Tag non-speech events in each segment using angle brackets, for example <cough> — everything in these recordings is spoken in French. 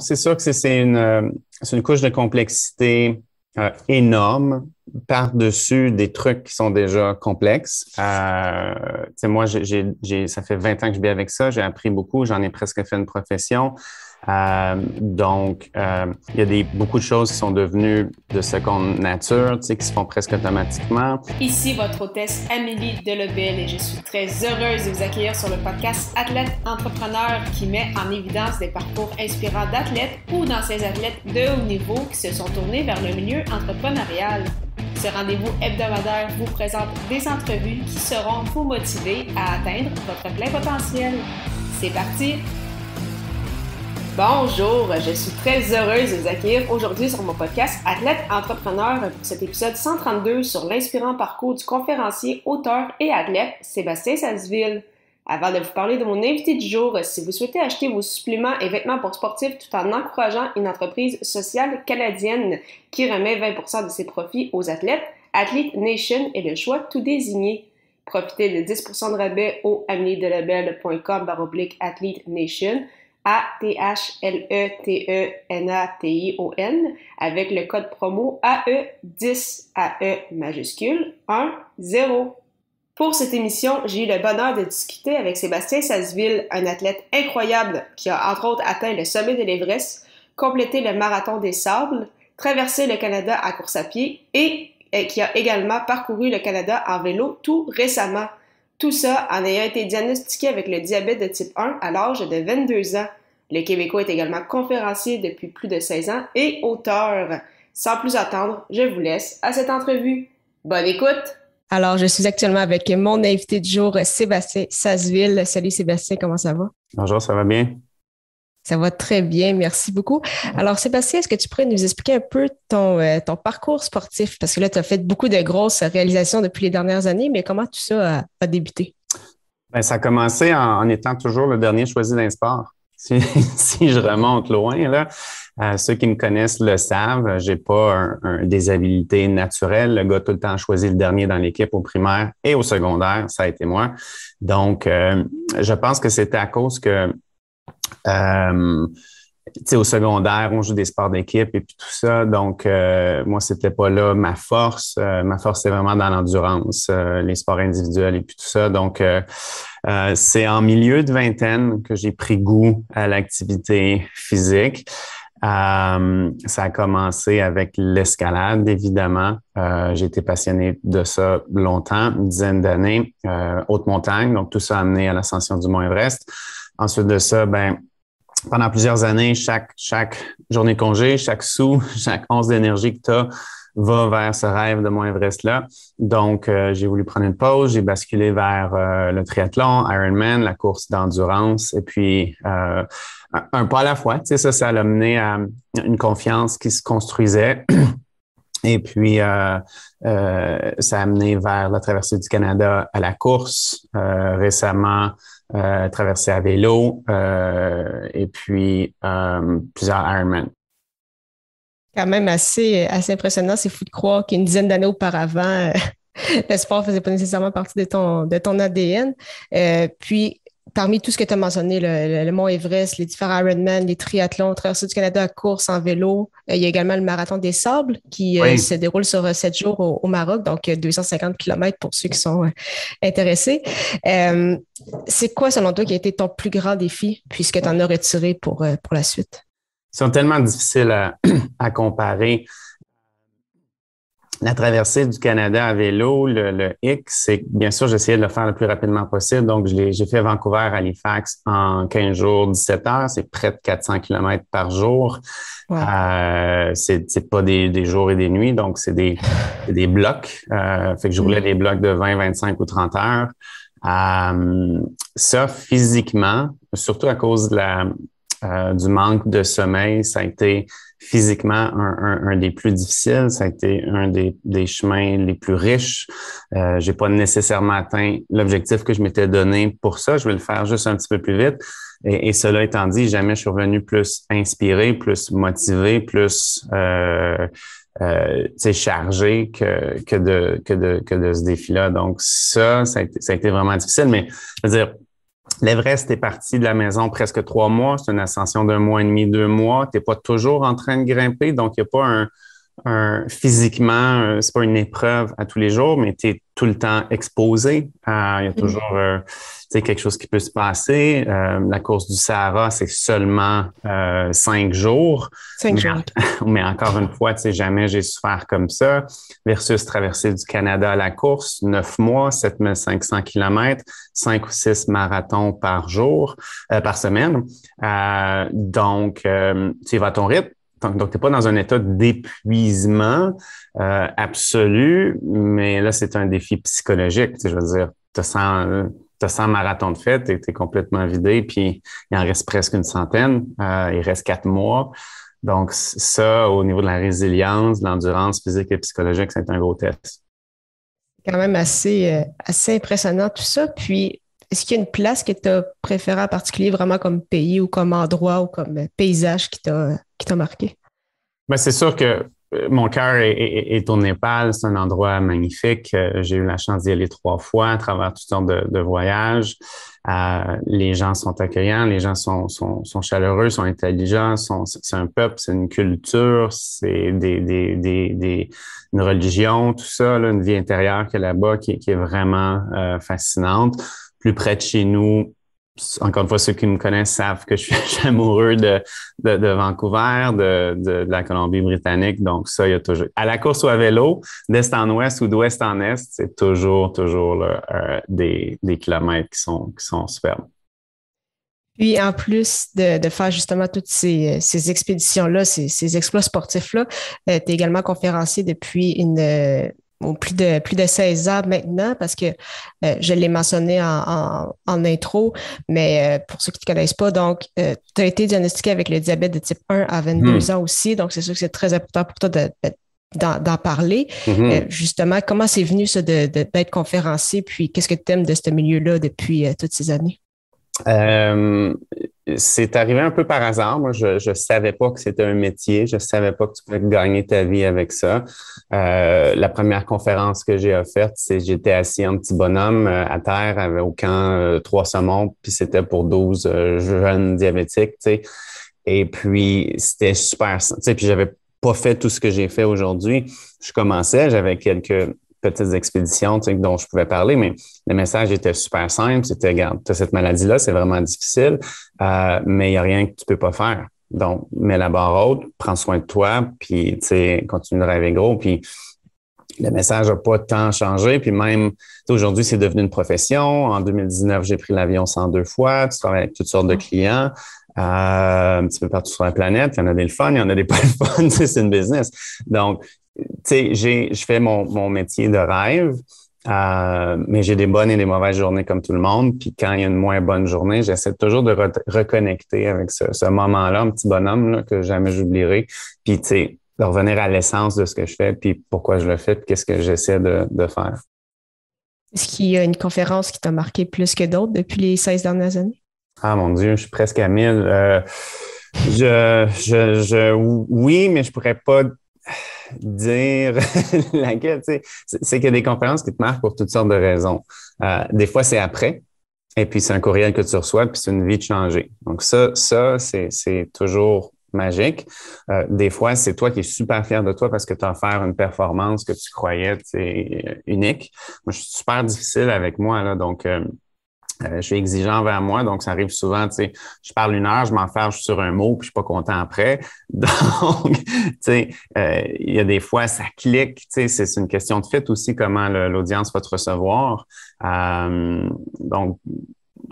C'est sûr que c'est une, euh, une couche de complexité euh, énorme par-dessus des trucs qui sont déjà complexes. Euh, moi, ça fait 20 ans que je vis avec ça, j'ai appris beaucoup, j'en ai presque fait une profession. Euh, donc, euh, il y a des, beaucoup de choses qui sont devenues de seconde nature, tu sais, qui se font presque automatiquement. Ici votre hôtesse Amélie Delebel et je suis très heureuse de vous accueillir sur le podcast Athlète Entrepreneur qui met en évidence des parcours inspirants d'athlètes ou d'anciens athlètes de haut niveau qui se sont tournés vers le milieu entrepreneurial. Ce rendez-vous hebdomadaire vous présente des entrevues qui seront vous motiver à atteindre votre plein potentiel. C'est parti! Bonjour, je suis très heureuse de vous accueillir aujourd'hui sur mon podcast Athlète Entrepreneur pour cet épisode 132 sur l'inspirant parcours du conférencier, auteur et athlète Sébastien Salzville. Avant de vous parler de mon invité du jour, si vous souhaitez acheter vos suppléments et vêtements pour sportifs tout en encourageant une entreprise sociale canadienne qui remet 20% de ses profits aux athlètes, Athlete Nation est le choix tout désigné. Profitez de 10% de rabais au baroblique athlete nation a-T-H-L-E-T-E-N-A-T-I-O-N avec le code promo AE10 AE majuscule 1-0. Pour cette émission, j'ai eu le bonheur de discuter avec Sébastien Sasseville, un athlète incroyable qui a entre autres atteint le sommet de l'Everest, complété le marathon des sables, traversé le Canada à course à pied et euh, qui a également parcouru le Canada en vélo tout récemment. Tout ça en ayant été diagnostiqué avec le diabète de type 1 à l'âge de 22 ans. Le Québécois est également conférencier depuis plus de 16 ans et auteur. Sans plus attendre, je vous laisse à cette entrevue. Bonne écoute! Alors, je suis actuellement avec mon invité du jour, Sébastien Sasseville. Salut Sébastien, comment ça va? Bonjour, ça va bien. Ça va très bien, merci beaucoup. Alors, Sébastien, est-ce que tu pourrais nous expliquer un peu ton, euh, ton parcours sportif? Parce que là, tu as fait beaucoup de grosses réalisations depuis les dernières années, mais comment tout ça a, débuté? Ben, ça a commencé en, étant toujours le dernier choisi d'un sport. <laughs> Si, je remonte loin, là, euh, ceux qui me connaissent le savent, j'ai pas des habiletés naturelles. Le gars tout le temps choisi le dernier dans l'équipe au primaire et au secondaire, ça a été moi. Donc, euh, je pense que c'était à cause que euh, au secondaire, on joue des sports d'équipe et puis tout ça. Donc, euh, moi, c'était pas là ma force. Euh, ma force, c'est vraiment dans l'endurance, les sports individuels et puis tout ça. Donc, c'est en milieu de vingtaine que j'ai pris goût à l'activité physique. ça a commencé avec l'escalade, évidemment. j'ai été passionné de ça longtemps, une dizaine d'années, haute montagne, donc tout ça a amené à l'ascension du Mont Everest. Ensuite de ça, ben, pendant plusieurs années, chaque, chaque journée congé, chaque sou, <laughs> chaque once d'énergie que tu as va vers ce rêve de Mont Everest-là. Donc, euh, j'ai voulu prendre une pause, j'ai basculé vers euh, le triathlon, Ironman, la course d'endurance, et puis euh, un, pas à la fois. Tu sais, ça, ça a mené à une confiance qui se construisait. <clears throat> Et puis, euh, euh, ça a amené vers la traversée du Canada à la course, euh, récemment traversée à vélo, et puis plusieurs Ironman. Quand même assez, assez impressionnant, c'est fou de croire qu'une dizaine d'années auparavant, <laughs> le sport faisait pas nécessairement partie de ton, de ton ADN. puis, parmi tout ce que tu as mentionné, le, Mont Everest, les différents Ironman, les triathlons, traversée du Canada à course en vélo, euh, il y a également le marathon des sables qui euh, se déroule sur euh, sept jours au, Maroc, donc 250 km pour ceux qui sont intéressés. c'est quoi, selon toi, qui a été ton plus grand défi puisque tu en as retiré pour, pour la suite? Ils sont tellement difficiles à <clears throat> comparer la traversée du Canada à vélo, le, le X, c'est bien sûr, j'essayais de le faire le plus rapidement possible. Donc, j'ai fait Vancouver, Halifax en 15 jours, 17 heures. C'est près de 400 km par jour. Ce Euh, c'est pas des, des, jours et des nuits, donc c'est des, des blocs. Euh, fait que je roulais mm. des blocs de 20, 25 ou 30 heures. Euh, ça, physiquement, surtout à cause de la, euh, du manque de sommeil. Ça a été physiquement un, un, un, des plus difficiles. Ça a été un des, des chemins les plus riches. Euh, J'ai pas nécessairement atteint l'objectif que je m'étais donné pour ça. Je vais le faire juste un petit peu plus vite. Et, et cela étant dit, jamais je suis revenu plus inspiré, plus motivé, plus euh, euh, chargé que, que, de, que, de, que de ce défi-là. Donc ça, ça a, été, ça a été vraiment difficile. Mais je veux dire, L'Everest est parti de la maison presque trois mois. C'est une ascension d'un mois et demi, deux mois. Tu n'es pas toujours en train de grimper, donc il n'y a pas un, physiquement, euh, c'est pas une épreuve à tous les jours, mais tu es tout le temps exposé. il y a mm. toujours euh, quelque chose qui peut se passer. Euh, la course du Sahara, c'est seulement cinq jours. Cinq mais, jours. <laughs> Mais encore une fois, jamais j'ai souffert comme ça. Versus traverser du Canada à la course, neuf mois, 7500 km, cinq ou six marathons par jour, par semaine. donc, tu vas à ton rythme donc, tu n'es pas dans un état d'épuisement euh, absolu, mais là, c'est un défi psychologique. Je veux dire, tu sens, te sens marathon de fête, tu es, complètement vidé, puis il en reste presque une centaine, euh, il reste quatre mois. Donc, ça, au niveau de la résilience, de l'endurance physique et psychologique, c'est un gros test. Quand même assez, euh, assez impressionnant tout ça. Puis, est-ce qu'il y a une place que tu as préférée en particulier, vraiment comme pays ou comme endroit ou comme paysage qui t'a marqué? Ben, c'est sûr que euh, mon cœur est, est, au Népal, c'est un endroit magnifique. Euh, j'ai eu la chance d'y aller trois fois à travers toutes sortes de, voyages. Euh, les gens sont accueillants, les gens sont, sont, sont chaleureux, sont intelligents, c'est un peuple, c'est une culture, c'est des, des, des, des, une religion, tout ça, une vie intérieure qu'il y a là-bas qui, qui est vraiment fascinante. Plus près de chez nous, encore une fois, ceux qui me connaissent savent que je suis <laughs> amoureux de, de, Vancouver, de, la Colombie-Britannique. Donc, ça, il y a toujours. À la course ou à vélo, d'est en ouest ou d'ouest en est, c'est toujours, toujours euh, des, kilomètres qui sont, qui sont superbes. Puis en plus de, faire justement toutes ces, expéditions-là, ces, exploits sportifs-là, euh, tu es également conférencier depuis une, plus de plus de 16 ans maintenant parce que euh, je l'ai mentionné en, en, intro, mais euh, pour ceux qui ne te connaissent pas, donc euh, tu as été diagnostiqué avec le diabète de type 1 à 22 hmm. ans aussi, donc c'est sûr que c'est très important pour toi d'en parler. Mm-hmm. justement, comment c'est venu ça d'être de, conférencier, puis qu'est-ce que tu aimes de ce milieu-là depuis toutes ces années? c'est arrivé un peu par hasard. Moi, je ne savais pas que c'était un métier. Je savais pas que tu pouvais gagner ta vie avec ça. Euh, la première conférence que j'ai offerte, c'est j'étais assis un petit bonhomme euh, à terre avec, au camp euh, Trois Saumons, puis c'était pour 12 jeunes diabétiques. Tu sais. Et puis, c'était super. Tu sais, puis, j'avais pas fait tout ce que j'ai fait aujourd'hui. Je commençais, j'avais quelques petites expéditions dont je pouvais parler, mais le message était super simple. C'était, regarde, tu as cette maladie-là, c'est vraiment difficile, euh, mais il n'y a rien que tu ne peux pas faire. Donc, mets la barre haute, prends soin de toi, puis tu sais, continue de rêver gros. Puis le message n'a pas tant changé. Puis même, aujourd'hui, c'est devenu une profession. En 2019, j'ai pris l'avion 102 fois. Tu travailles avec toutes sortes de clients. Euh, un petit peu partout sur la planète. Il y en a des fun, il y en a des <laughs> pas fun. c'est une business. Donc, tu sais, je fais mon, mon, métier de rêve, euh, mais j'ai des bonnes et des mauvaises journées comme tout le monde. Puis quand il y a une moins bonne journée, j'essaie toujours de reconnecter avec ce, ce moment-là, un petit bonhomme que jamais j'oublierai. Puis, tu sais, de revenir à l'essence de ce que je fais, puis pourquoi je le fais, puis qu'est-ce que j'essaie de, de, faire. Est-ce qu'il y a une conférence qui t'a marqué plus que d'autres depuis les 16 dernières années? Ah mon Dieu, je suis presque à 1000. Euh, je, je, je, oui, mais je pourrais pas dire laquelle, <laughs> tu sais, c'est qu'il y a des conférences qui te marquent pour toutes sortes de raisons. Euh, des fois, c'est après, et puis c'est un courriel que tu reçois, puis c'est une vie de changée. Donc ça, ça c'est toujours magique. Euh, des fois, c'est toi qui es super fier de toi parce que tu as offert une performance que tu croyais unique. Moi, je suis super difficile avec moi, là, donc... Euh, euh, je suis exigeant vers moi, donc ça arrive souvent, tu sais, je parle une heure, je m'enferme sur un mot, puis je suis pas content après. <laughs> Donc, tu sais, euh, il y a des fois, ça clique, tu sais, c'est une question de fait aussi, comment l'audience va te recevoir. Euh, donc,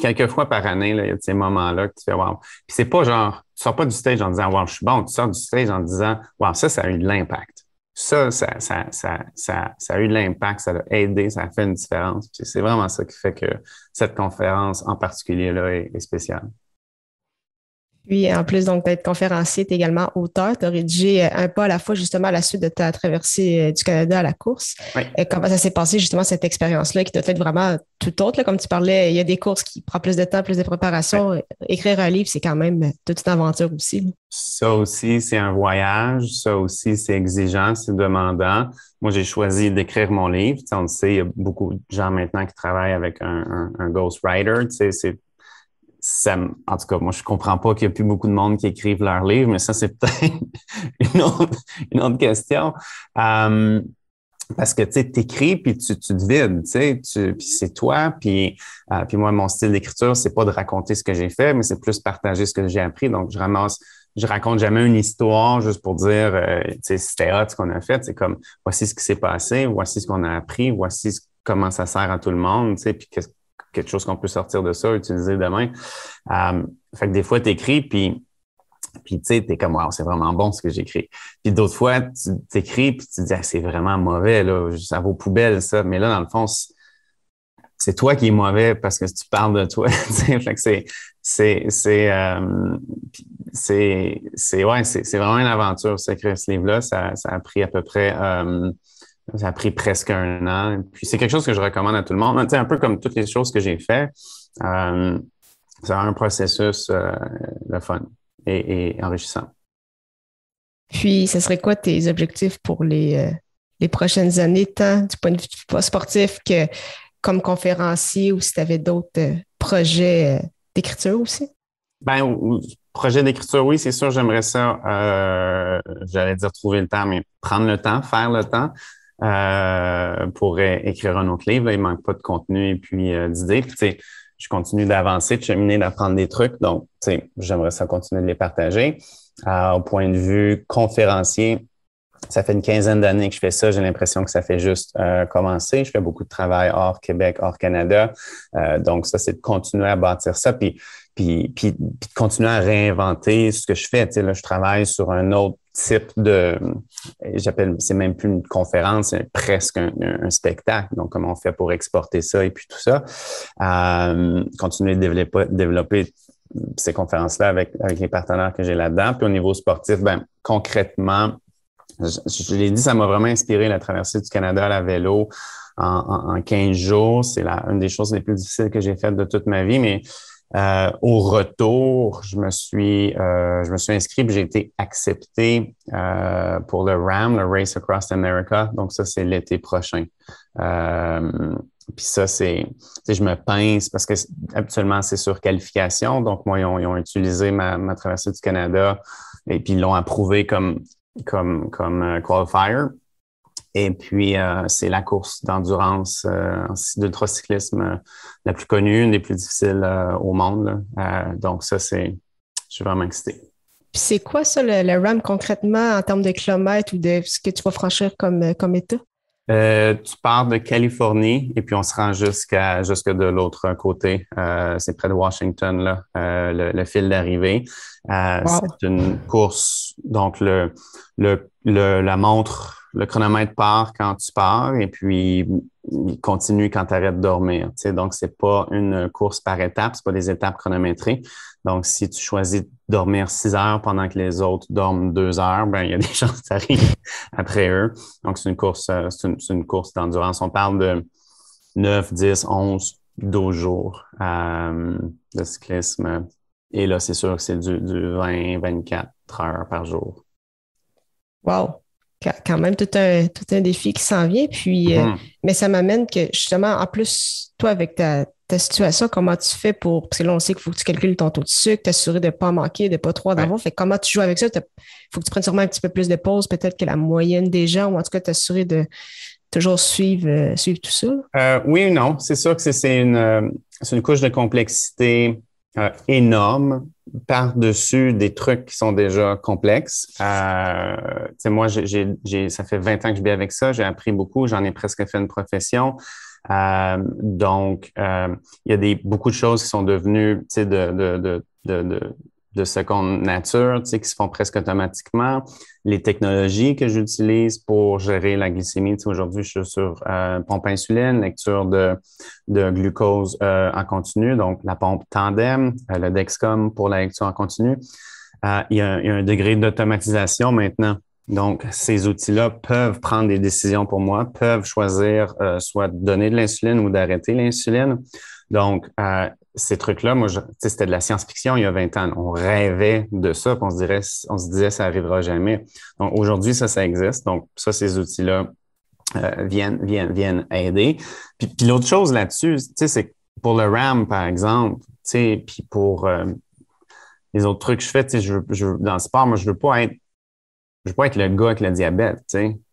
quelques fois par année, il y a ces moments-là que tu fais wow. Puis c'est pas genre, tu sors pas du stage en disant wow, je suis bon, tu sors du stage en disant wow, ça, ça a eu de l'impact ça, ça, ça, ça, a eu de l'impact, ça a aidé, ça a fait une différence. C'est vraiment ça qui fait que cette conférence en particulier-là est spéciale. Puis, en plus donc d'être conférencier, tu également auteur. Tu as rédigé euh, un pas à la fois justement à la suite de ta traversée euh, du Canada à la course. Et euh, comment ça s'est passé justement cette expérience-là qui t'a fait vraiment tout autre? comme tu parlais, il y a des courses qui prennent plus de temps, plus de préparation. Écrire un livre, c'est quand même toute une aventure aussi. Ça aussi, c'est un voyage. Ça aussi, c'est exigeant, c'est demandant. Moi, j'ai choisi d'écrire mon livre. Tu on le sait, il y a beaucoup de gens maintenant qui travaillent avec un, ghostwriter. c'est en tout cas, moi, je comprends pas qu'il n'y a plus beaucoup de monde qui écrivent leurs livres, mais ça, c'est <laughs> peut-être une, autre, question. Euh, parce que tu écris puis tu, te vides, tu puis c'est toi, puis euh, puis moi mon style d'écriture c'est pas de raconter ce que j'ai fait, mais c'est plus partager ce que j'ai appris. Donc je ramasse, je raconte jamais une histoire juste pour dire, euh, c'était hot ce qu'on a fait. C'est comme voici ce qui s'est passé, voici ce qu'on a appris, voici comment ça sert à tout le monde, tu sais, puis quelque chose qu'on peut sortir de ça, utiliser demain. Euh, fait que des fois, tu écris, puis, puis tu sais, tu es comme, wow, c'est vraiment bon ce que j'écris. Puis d'autres fois, tu t'écris, puis tu te dis, ah, c'est vraiment mauvais, là, ça vaut poubelle, ça. Mais là, dans le fond, c'est toi qui es mauvais parce que tu parles de toi. <laughs> fait que c'est, c'est, c'est, euh, ouais, c'est, vraiment une aventure, ce livre-là. Ça, a pris à peu près. Euh, ça a pris presque un an. Puis c'est quelque chose que je recommande à tout le monde. Hein. Tu un peu comme toutes les choses que j'ai faites, euh, c'est un processus euh, le fun et, enrichissant. Puis, ce serait quoi tes objectifs pour euh, les, prochaines années, tant du point de vue sportif que comme conférencier ou si tu avais d'autres euh, projets d'écriture aussi? Ben, projet d'écriture, oui, c'est sûr, j'aimerais ça, j'allais dire trouver le temps, mais prendre le temps, faire le temps. Euh, pour écrire un autre livre. il manque pas de contenu et puis euh, d'idées. Puis, tu sais, je continue d'avancer, de cheminer, d'apprendre des trucs. Donc, tu sais, j'aimerais ça continuer de les partager. au point de vue conférencier, ça fait une quinzaine d'années que je fais ça. J'ai l'impression que ça fait juste euh, commencer. Je fais beaucoup de travail hors Québec, hors Canada. donc, ça, c'est de continuer à bâtir ça. Puis, puis, continuer à réinventer ce que je fais. Tu sais, je travaille sur un autre type de, j'appelle, c'est même plus une conférence, c'est presque un, spectacle. Donc, comment on fait pour exporter ça et puis tout ça. Euh, continuer de développer, ces conférences-là avec, les partenaires que j'ai là-dedans. Puis au niveau sportif, ben, concrètement, je, l'ai dit, ça m'a vraiment inspiré la traversée du Canada à la vélo en, 15 jours. C'est une des choses les plus difficiles que j'ai faites de toute ma vie, mais euh, au retour, je me suis, euh, je me suis inscrit, j'ai été accepté euh, pour le RAM, le Race Across America. Donc ça, c'est l'été prochain. Euh, puis ça, c'est, je me pince parce que habituellement, c'est sur qualification. Donc, moi, ils ont, utilisé ma, ma, traversée du Canada et puis ils l'ont approuvé comme, comme, comme qualifier. Et puis, euh, c'est la course d'endurance euh, d'ultracyclisme euh, la plus connue, une des plus difficiles euh, au monde. donc, ça, c'est. Je suis vraiment excité. c'est quoi ça, le, RAM, concrètement, en termes de kilomètres ou de ce que tu vas franchir comme, comme état? tu pars de Californie et puis on se rend jusqu'à jusque de l'autre côté. c'est près de Washington, là, le, fil d'arrivée. C'est une course. Donc, le, le la montre le chronomètre part quand tu pars et puis il continue quand tu arrêtes de dormir. T'sais. Donc, c'est pas une course par étapes, c'est pas des étapes chronométrées. Donc, si tu choisis de dormir six heures pendant que les autres dorment deux heures, ben, il y a <laughs> des chances que tu après eux. Donc, c'est une course, euh, c'est une, course d'endurance. On parle de 9, 10, 11, 12 jours euh, de cyclisme. Et là, c'est sûr que c'est du, du 20, 24 heures par jour. Wow! quand même tout un, tout un défi qui s'en vient. Puis, euh, mm-hmm. mais ça m'amène que justement, en plus, toi, avec ta, ta situation, comment tu fais pour. Parce que là, on sait qu'il faut que tu calcules ton taux de sucre, t'assurer de ne pas manquer, de ne pas trop d'avant. Fait comment tu joues avec ça? Il faut que tu prennes sûrement un petit peu plus de pause, peut-être que la moyenne des gens, ou en tout cas, t'assurer de toujours suivre, euh, suivre tout ça. Euh, oui ou non. C'est sûr que c'est une, une couche de complexité euh, énorme par-dessus des trucs qui sont déjà complexes. Euh, moi, j'ai, j'ai, ça fait 20 ans que je vis avec ça, j'ai appris beaucoup, j'en ai presque fait une profession. Euh, donc, euh, il y a des, beaucoup de choses qui sont devenues de, de, de, de de seconde nature, tu qui se font presque automatiquement. Les technologies que j'utilise pour gérer la glycémie, tu aujourd'hui, je suis sur euh, pompe insuline, lecture de, de glucose euh, en continu, donc la pompe tandem, euh, le Dexcom pour la lecture en continu. Euh, il, y, y a, un degré d'automatisation maintenant. Donc, ces outils-là peuvent prendre des décisions pour moi, peuvent choisir soit de donner de l'insuline ou d'arrêter l'insuline. Donc, ces trucs-là, moi, c'était de la science-fiction il y a 20 ans. On rêvait de ça, puis on se, dirait, on se disait ça n'arrivera jamais. Donc aujourd'hui, ça, ça existe. Donc, ça, ces outils-là euh, viennent, aider. Puis, l'autre chose là-dessus, c'est pour le RAM, par exemple, puis pour euh, les autres trucs que je fais, je, je, dans le sport, moi, je veux pas être. Je veux pas être le gars avec le diabète,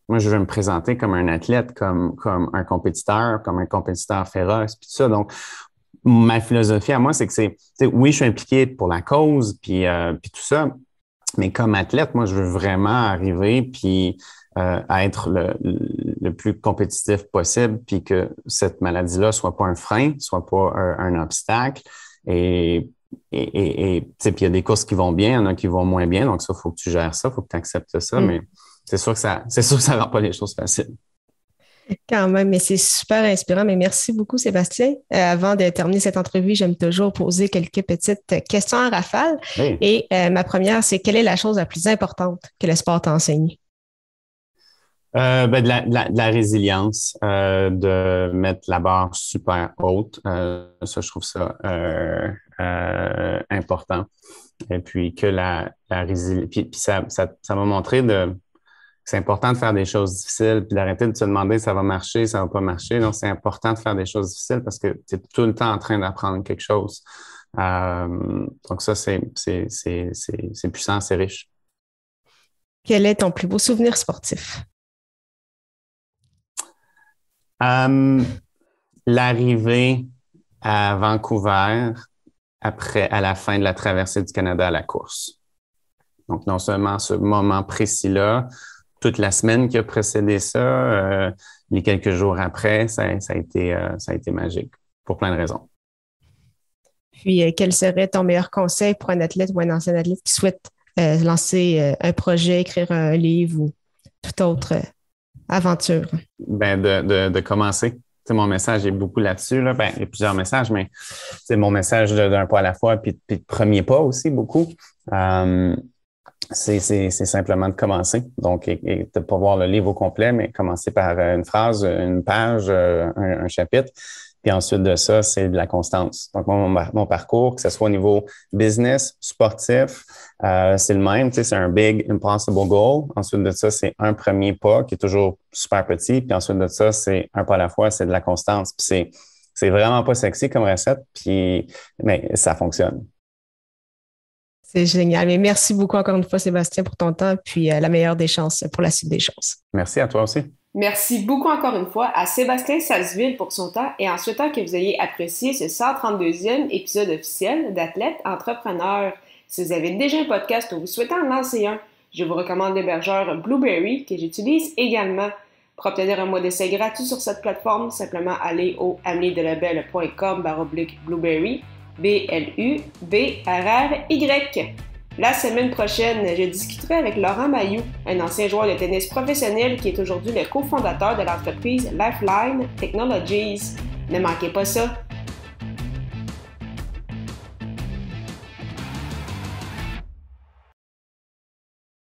Moi, je veux me présenter comme un athlète, comme, comme un compétiteur, comme un compétiteur féroce, puis tout ça. Donc, ma philosophie à moi, c'est que c'est, oui, je suis impliqué pour la cause, euh, puis, tout ça, mais comme athlète, moi, je veux vraiment arriver, puis euh, à être le, plus compétitif possible, puis que cette maladie-là soit pas un frein, soit pas un, obstacle. Et puis il y a des courses qui vont bien, il y en a qui vont moins bien, donc ça, il faut que tu gères ça, il faut que tu acceptes ça, mm. mais c'est sûr que ça c'est sûr ça rend pas les choses faciles. Quand même, mais c'est super inspirant. Mais merci beaucoup, Sébastien. Euh, avant de terminer cette entrevue, j'aime toujours poser quelques petites questions à rafale. Et euh, ma première, c'est quelle est la chose la plus importante que le sport t'enseigne? Euh, ben, de, la, résilience, de mettre la barre super haute. ça, je trouve ça important. Et puis que la, résilience. Puis, ça m'a montré de c'est important de faire des choses difficiles, puis d'arrêter de se demander ça va marcher, ça va pas marcher. Donc, c'est important de faire des choses difficiles parce que tu es tout le temps en train d'apprendre quelque chose. Euh, donc, ça, c'est puissant, c'est riche. Quel est ton plus beau souvenir sportif? Euh, l'arrivée à Vancouver après, à la fin de la traversée du Canada à la course. Donc, non seulement ce moment précis-là, toute la semaine qui a précédé ça, les euh, quelques jours après, euh, ça, a été, magique pour plein de raisons. Puis, euh, quel serait ton meilleur conseil pour un athlète ou un ancien athlète qui souhaite lancer un projet, écrire un livre ou toute autre aventure? Ben de, de, de commencer. mon message est beaucoup là-dessus. Là. Ben, il y a plusieurs messages, mais c'est mon message d'un pas à la fois, puis, de premier pas aussi beaucoup c'est simplement de commencer. Donc, et, de pas voir le livre au complet, mais commencer par euh, une phrase, une page, euh, un, chapitre. Puis ensuite de ça, c'est de la constance. Donc, mon, mon, parcours, que ce soit au niveau business, sportif, euh, c'est le même. Tu sais, c'est un big impossible goal. Ensuite de ça, c'est un premier pas qui est toujours super petit. Puis ensuite de ça, c'est un pas à la fois, c'est de la constance. Puis c'est, c'est vraiment pas sexy comme recette, puis, mais ça fonctionne. C'est génial. Mais merci beaucoup encore une fois, Sébastien, pour ton temps. Puis euh, la meilleure des chances pour la suite des choses. Merci à toi aussi. Merci beaucoup encore une fois à Sébastien Salzville pour son temps et en souhaitant que vous ayez apprécié ce 132e épisode officiel d'Athlète Entrepreneur. Si vous avez déjà un podcast ou vous souhaitez en lancer un, je vous recommande l'hébergeur Blueberry que j'utilise également. Pour obtenir un mois d'essai gratuit sur cette plateforme, simplement allez au ameliedelabel.com blueberry B-L-U-B-R-R-Y. La semaine prochaine, je discuterai avec Laurent Mailloux, un ancien joueur de tennis professionnel qui est aujourd'hui le cofondateur de l'entreprise Lifeline Technologies. Ne manquez pas ça!